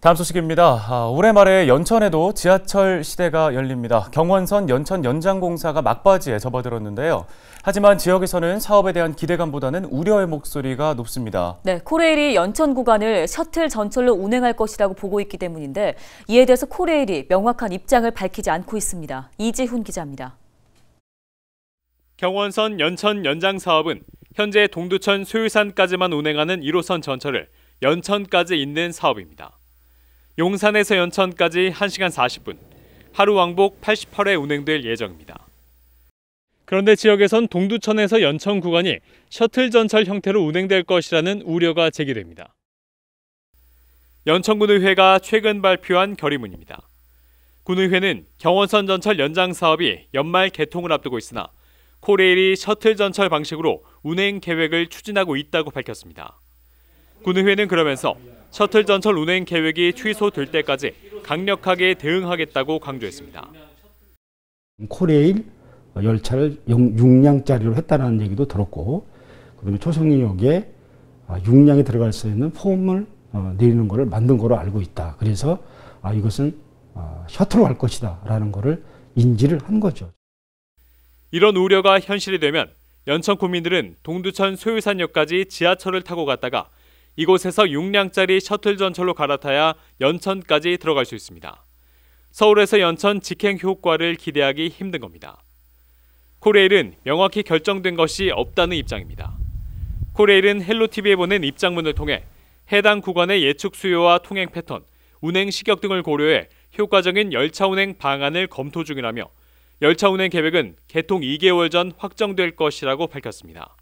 다음 소식입니다. 아, 올해 말에 연천에도 지하철 시대가 열립니다. 경원선 연천 연장공사가 막바지에 접어들었는데요. 하지만 지역에서는 사업에 대한 기대감보다는 우려의 목소리가 높습니다. 네, 코레일이 연천 구간을 셔틀 전철로 운행할 것이라고 보고 있기 때문인데 이에 대해서 코레일이 명확한 입장을 밝히지 않고 있습니다. 이지훈 기자입니다. 경원선 연천 연장 사업은 현재 동두천 소유산까지만 운행하는 1호선 전철을 연천까지 잇는 사업입니다. 용산에서 연천까지 1시간 40분, 하루 왕복 88회 운행될 예정입니다. 그런데 지역에선 동두천에서 연천 구간이 셔틀 전철 형태로 운행될 것이라는 우려가 제기됩니다. 연천군의회가 최근 발표한 결의문입니다. 군의회는 경원선 전철 연장 사업이 연말 개통을 앞두고 있으나 코레일이 셔틀 전철 방식으로 운행 계획을 추진하고 있다고 밝혔습니다. 군의회는 그러면서 셔틀 전철 운행 계획이 취소될 때까지 강력하게 대응하겠다고 강조했습니다. 코레일 열차를 6량짜리로 했다는 얘기도 들었고 그다음에 초성역에 6량이 아, 들어갈 수 있는 폼을 어, 내리는 것을 만든 거로 알고 있다. 그래서 아, 이것은 아, 셔틀로 할 것이다 라는 것을 인지를 한 거죠. 이런 우려가 현실이 되면 연천 구민들은 동두천 소유산역까지 지하철을 타고 갔다가 이곳에서 6량짜리 셔틀 전철로 갈아타야 연천까지 들어갈 수 있습니다. 서울에서 연천 직행 효과를 기대하기 힘든 겁니다. 코레일은 명확히 결정된 것이 없다는 입장입니다. 코레일은 헬로TV에 보낸 입장문을 통해 해당 구간의 예측 수요와 통행 패턴, 운행 시격 등을 고려해 효과적인 열차 운행 방안을 검토 중이라며 열차 운행 계획은 개통 2개월 전 확정될 것이라고 밝혔습니다.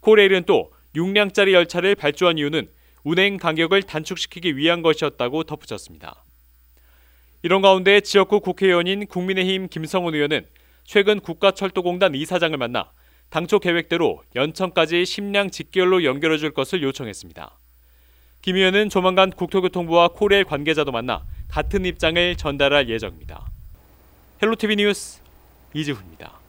코레일은 또 6량짜리 열차를 발주한 이유는 운행 간격을 단축시키기 위한 것이었다고 덧붙였습니다. 이런 가운데 지역구 국회의원인 국민의힘 김성훈 의원은 최근 국가철도공단 이사장을 만나 당초 계획대로 연천까지 10량 직결로 연결해 줄 것을 요청했습니다. 김 의원은 조만간 국토교통부와 코레일 관계자도 만나 같은 입장을 전달할 예정입니다. 헬로티비 뉴스 이지훈입니다.